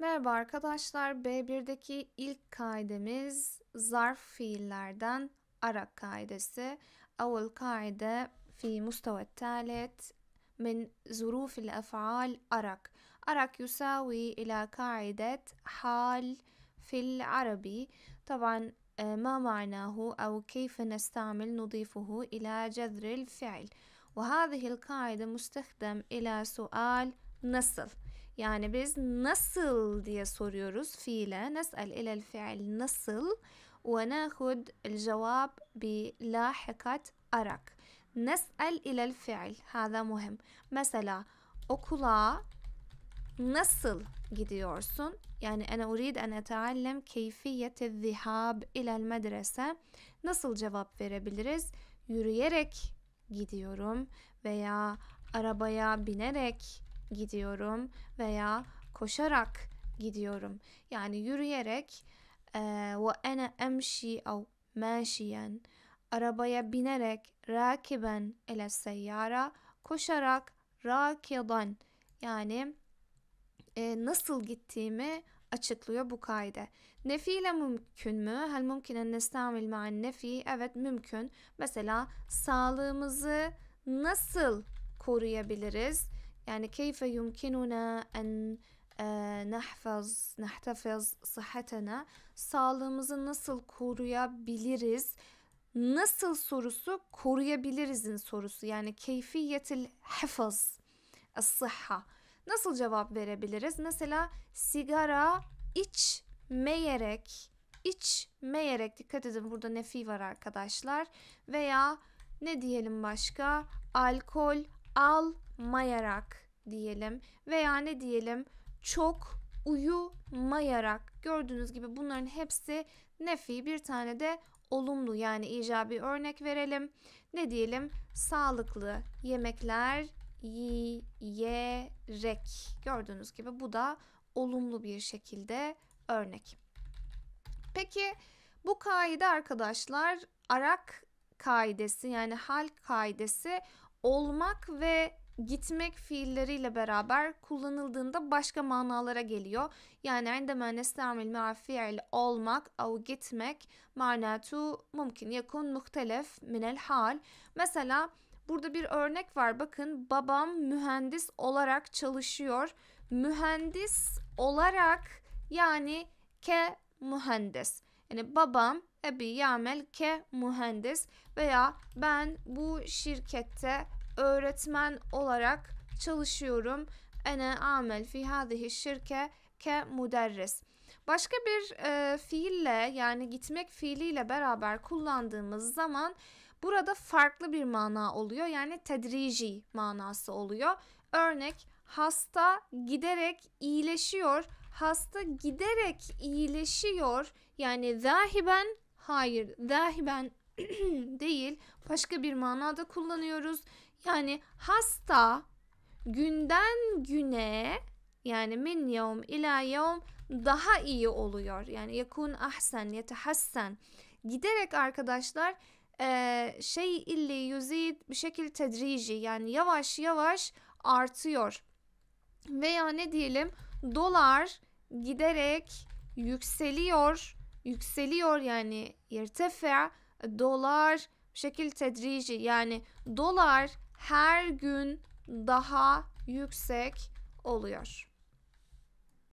Merhaba arkadaşlar. B1'deki ilk kaidemiz zarf fiillerden arak kaidesi. أول قاعدة في مستوى الثالث من ظروف الأفعال أرك أرك يساوي إلى قاعدة حال في العربي طبعا ما معناه أو كيف نستعمل نضيفه إلى جذر الفعل وهذه القاعدة مستخدم إلى سؤال نصف Yani biz nasıl diye soruyoruz fiile. Nes'el ilel fiil nasıl ve nâhud el cevap bi lahikat arak. Nes'el ilel fiil. Hâzâ muhim. Mesela okula nasıl gidiyorsun? Yani ana urid en etallem keyfiyete zihab ilel medrese. Nasıl cevap verebiliriz? Yürüyerek gidiyorum veya arabaya binerek gidiyorum veya koşarak gidiyorum. Yani yürüyerek ve ene emşi av meşiyen arabaya binerek rakiben ele seyyara koşarak rakidan yani e, nasıl gittiğimi açıklıyor bu kaide. Nefi ile mümkün mü? Hel mümkün en nestamil ma'an nefi? Evet mümkün. Mesela sağlığımızı nasıl koruyabiliriz? يعني كيف يمكننا أن نحفظ نحتفظ sıhhatana sağlığımızı nasıl koruyabiliriz nasıl sorusu koruyabilirizin sorusu yani keyfiyetil hafız sıhha nasıl cevap verebiliriz mesela sigara içmeyerek içmeyerek dikkat edin burada nefi var arkadaşlar veya ne diyelim başka alkol al mayarak diyelim veya ne diyelim çok uyumayarak gördüğünüz gibi bunların hepsi nefi bir tane de olumlu yani icabi örnek verelim. Ne diyelim? Sağlıklı yemekler yiyerek. Gördüğünüz gibi bu da olumlu bir şekilde örnek. Peki bu kaide arkadaşlar arak kaidesi yani hal kaidesi olmak ve gitmek fiilleriyle beraber kullanıldığında başka manalara geliyor. Yani عندما نستعمل مع فعل olmak أو gitmek معناته mümkün. يكون مختلف من hal. Mesela burada bir örnek var. Bakın babam mühendis olarak çalışıyor. Mühendis olarak yani ke mühendis. Yani babam ebi yamel ke mühendis veya ben bu şirkette öğretmen olarak çalışıyorum. Ene amel fi hadihi şirke ke müderris. Başka bir e, fiille yani gitmek fiiliyle beraber kullandığımız zaman burada farklı bir mana oluyor. Yani tedrici manası oluyor. Örnek hasta giderek iyileşiyor. Hasta giderek iyileşiyor. Yani zahiben hayır zahiben değil başka bir manada kullanıyoruz. Yani hasta günden güne yani min yevm ila yevm daha iyi oluyor. Yani yakun ahsen yetehassen giderek arkadaşlar e, şey illi yüzid bir şekilde tedrici yani yavaş yavaş artıyor. Veya ne diyelim dolar giderek yükseliyor yükseliyor yani irtefe dolar şekil tedrici yani dolar her gün daha yüksek oluyor.